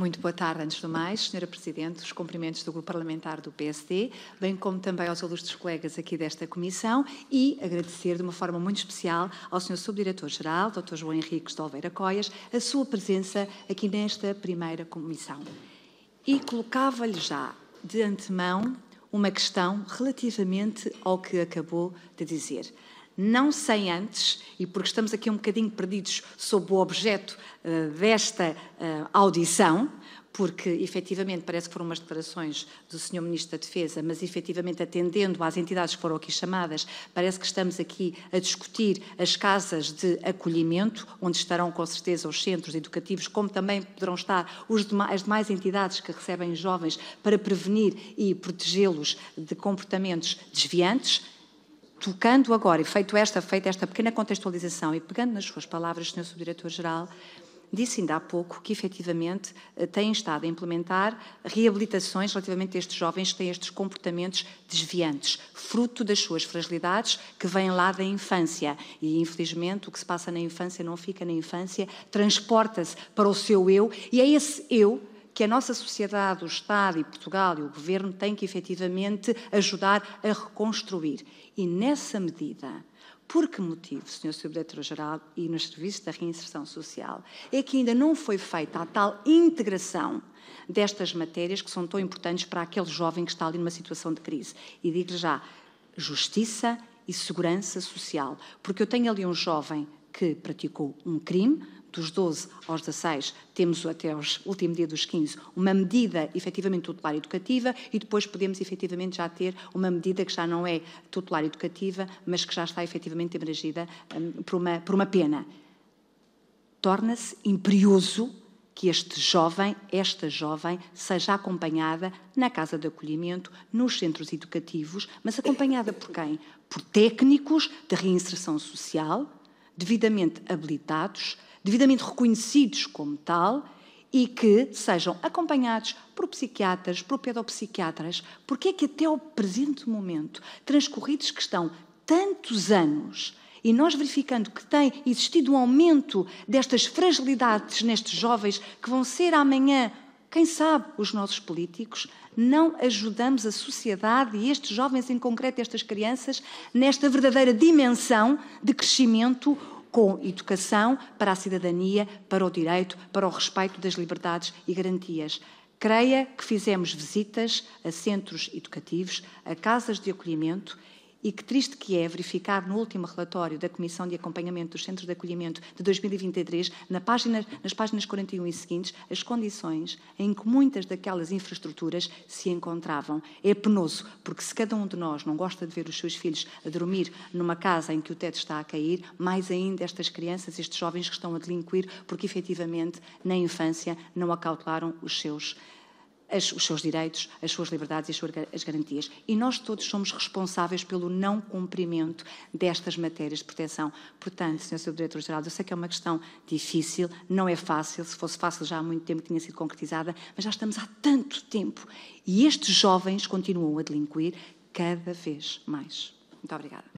Muito boa tarde, antes do mais, Senhora Presidente, os cumprimentos do Grupo Parlamentar do PSD, bem como também aos ilustres colegas aqui desta Comissão e agradecer de uma forma muito especial ao Senhor Subdiretor-Geral, Dr. João Henriques de Oliveira Coias, a sua presença aqui nesta primeira Comissão. E colocava-lhe já, de antemão, uma questão relativamente ao que acabou de dizer não sem antes, e porque estamos aqui um bocadinho perdidos sob o objeto uh, desta uh, audição, porque efetivamente parece que foram umas declarações do Sr. Ministro da Defesa, mas efetivamente atendendo às entidades que foram aqui chamadas, parece que estamos aqui a discutir as casas de acolhimento, onde estarão com certeza os centros educativos, como também poderão estar demais, as demais entidades que recebem jovens para prevenir e protegê-los de comportamentos desviantes tocando agora, e feito esta, feita esta pequena contextualização e pegando nas suas palavras, Sr. Subdiretor-Geral, disse ainda há pouco que efetivamente eh, têm estado a implementar reabilitações relativamente a estes jovens que têm estes comportamentos desviantes, fruto das suas fragilidades que vêm lá da infância. E infelizmente o que se passa na infância não fica na infância, transporta-se para o seu eu, e é esse eu que a nossa sociedade, o Estado e Portugal e o Governo têm que efetivamente ajudar a reconstruir. E nessa medida, por que motivo, Sr. Subdiretor-Geral, e nos serviços da reinserção social, é que ainda não foi feita a tal integração destas matérias que são tão importantes para aquele jovem que está ali numa situação de crise? E digo-lhe já, justiça e segurança social, porque eu tenho ali um jovem que praticou um crime, dos 12 aos 16, temos até o último dia dos 15 uma medida efetivamente tutelar educativa e depois podemos efetivamente já ter uma medida que já não é tutelar educativa, mas que já está efetivamente abrangida um, por, uma, por uma pena. Torna-se imperioso que este jovem, esta jovem, seja acompanhada na casa de acolhimento, nos centros educativos, mas acompanhada por quem? Por técnicos de reinserção social, devidamente habilitados, devidamente reconhecidos como tal e que sejam acompanhados por psiquiatras, por pedopsiquiatras, porque é que até ao presente momento, transcorridos que estão tantos anos, e nós verificando que tem existido um aumento destas fragilidades nestes jovens que vão ser amanhã quem sabe os nossos políticos não ajudamos a sociedade e estes jovens, em concreto estas crianças, nesta verdadeira dimensão de crescimento com educação para a cidadania, para o direito, para o respeito das liberdades e garantias. Creia que fizemos visitas a centros educativos, a casas de acolhimento e que triste que é verificar no último relatório da Comissão de Acompanhamento dos Centros de Acolhimento de 2023, na página, nas páginas 41 e seguintes, as condições em que muitas daquelas infraestruturas se encontravam. É penoso, porque se cada um de nós não gosta de ver os seus filhos a dormir numa casa em que o teto está a cair, mais ainda estas crianças, estes jovens que estão a delinquir, porque efetivamente na infância não acautelaram os seus as, os seus direitos, as suas liberdades e as suas as garantias. E nós todos somos responsáveis pelo não cumprimento destas matérias de proteção. Portanto, Sr. Sr. Diretor-Geral, eu sei que é uma questão difícil, não é fácil, se fosse fácil já há muito tempo tinha sido concretizada, mas já estamos há tanto tempo e estes jovens continuam a delinquir cada vez mais. Muito obrigada.